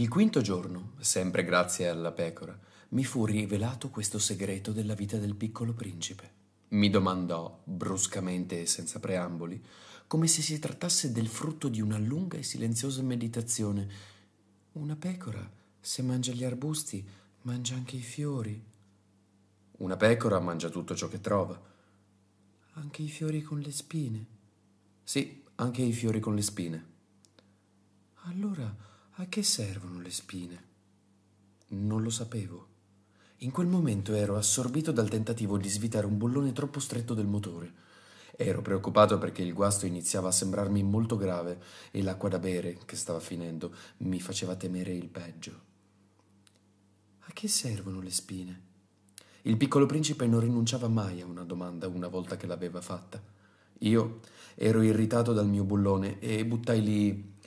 Il quinto giorno, sempre grazie alla pecora, mi fu rivelato questo segreto della vita del piccolo principe. Mi domandò, bruscamente e senza preamboli, come se si trattasse del frutto di una lunga e silenziosa meditazione. Una pecora, se mangia gli arbusti, mangia anche i fiori. Una pecora mangia tutto ciò che trova. Anche i fiori con le spine. Sì, anche i fiori con le spine. Allora... A che servono le spine? Non lo sapevo. In quel momento ero assorbito dal tentativo di svitare un bullone troppo stretto del motore. Ero preoccupato perché il guasto iniziava a sembrarmi molto grave e l'acqua da bere, che stava finendo, mi faceva temere il peggio. A che servono le spine? Il piccolo principe non rinunciava mai a una domanda una volta che l'aveva fatta. Io ero irritato dal mio bullone e buttai lì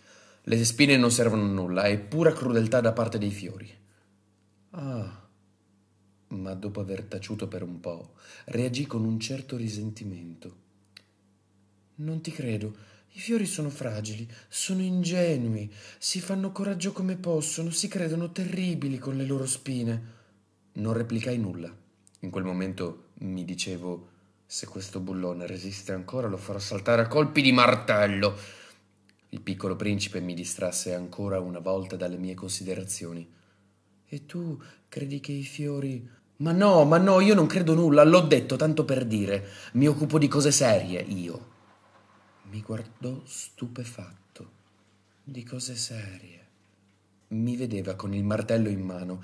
le spine non servono a nulla, è pura crudeltà da parte dei fiori. Ah. Ma dopo aver taciuto per un po', reagì con un certo risentimento. Non ti credo. I fiori sono fragili, sono ingenui, si fanno coraggio come possono, si credono terribili con le loro spine. Non replicai nulla. In quel momento mi dicevo: se questo bullone resiste ancora, lo farò saltare a colpi di martello. Il piccolo principe mi distrasse ancora una volta dalle mie considerazioni. E tu credi che i fiori... Ma no, ma no, io non credo nulla, l'ho detto tanto per dire. Mi occupo di cose serie, io. Mi guardò stupefatto. Di cose serie. Mi vedeva con il martello in mano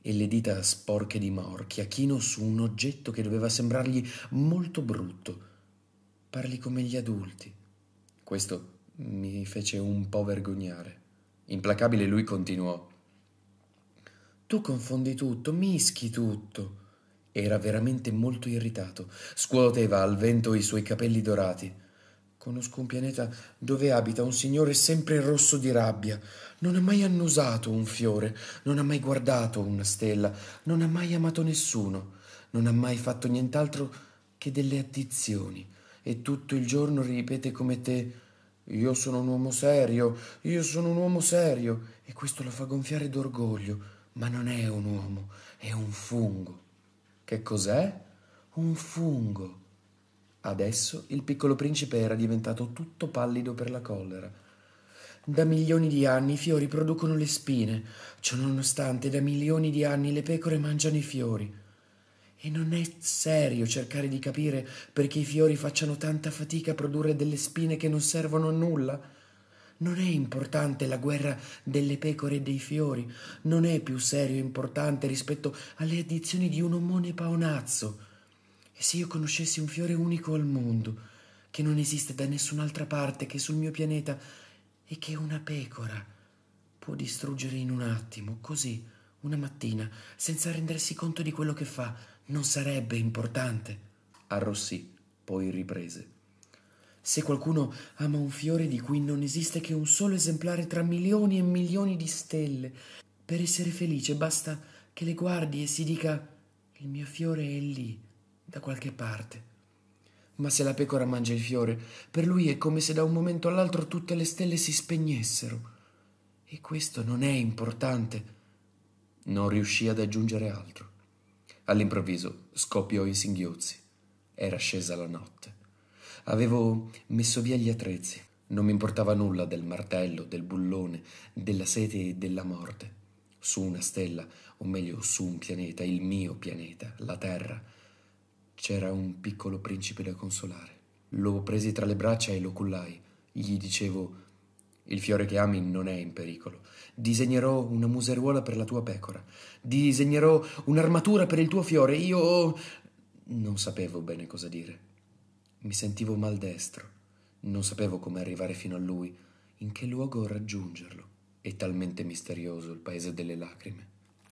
e le dita sporche di morchia, chino su un oggetto che doveva sembrargli molto brutto. Parli come gli adulti. Questo mi fece un po' vergognare. Implacabile lui continuò. Tu confondi tutto, mischi tutto. Era veramente molto irritato. Scuoteva al vento i suoi capelli dorati. Conosco un pianeta dove abita un signore sempre rosso di rabbia. Non ha mai annusato un fiore, non ha mai guardato una stella, non ha mai amato nessuno, non ha mai fatto nient'altro che delle addizioni. E tutto il giorno ripete come te io sono un uomo serio, io sono un uomo serio, e questo lo fa gonfiare d'orgoglio, ma non è un uomo, è un fungo. Che cos'è? Un fungo. Adesso il piccolo principe era diventato tutto pallido per la collera. Da milioni di anni i fiori producono le spine, ciononostante da milioni di anni le pecore mangiano i fiori. E non è serio cercare di capire perché i fiori facciano tanta fatica a produrre delle spine che non servono a nulla. Non è importante la guerra delle pecore e dei fiori, non è più serio e importante rispetto alle addizioni di un omone paonazzo. E se io conoscessi un fiore unico al mondo, che non esiste da nessun'altra parte che sul mio pianeta, e che una pecora può distruggere in un attimo, così, una mattina, senza rendersi conto di quello che fa, non sarebbe importante. Arrossì, poi riprese. Se qualcuno ama un fiore di cui non esiste che un solo esemplare tra milioni e milioni di stelle, per essere felice basta che le guardi e si dica il mio fiore è lì, da qualche parte. Ma se la pecora mangia il fiore, per lui è come se da un momento all'altro tutte le stelle si spegnessero. E questo non è importante. Non riuscì ad aggiungere altro. All'improvviso scoppiò i singhiozzi. Era scesa la notte. Avevo messo via gli attrezzi. Non mi importava nulla del martello, del bullone, della sete e della morte. Su una stella, o meglio su un pianeta, il mio pianeta, la Terra, c'era un piccolo principe da consolare. Lo presi tra le braccia e lo cullai. Gli dicevo il fiore che ami non è in pericolo. Disegnerò una museruola per la tua pecora. Disegnerò un'armatura per il tuo fiore. Io non sapevo bene cosa dire. Mi sentivo maldestro. Non sapevo come arrivare fino a lui, in che luogo raggiungerlo. È talmente misterioso il paese delle lacrime.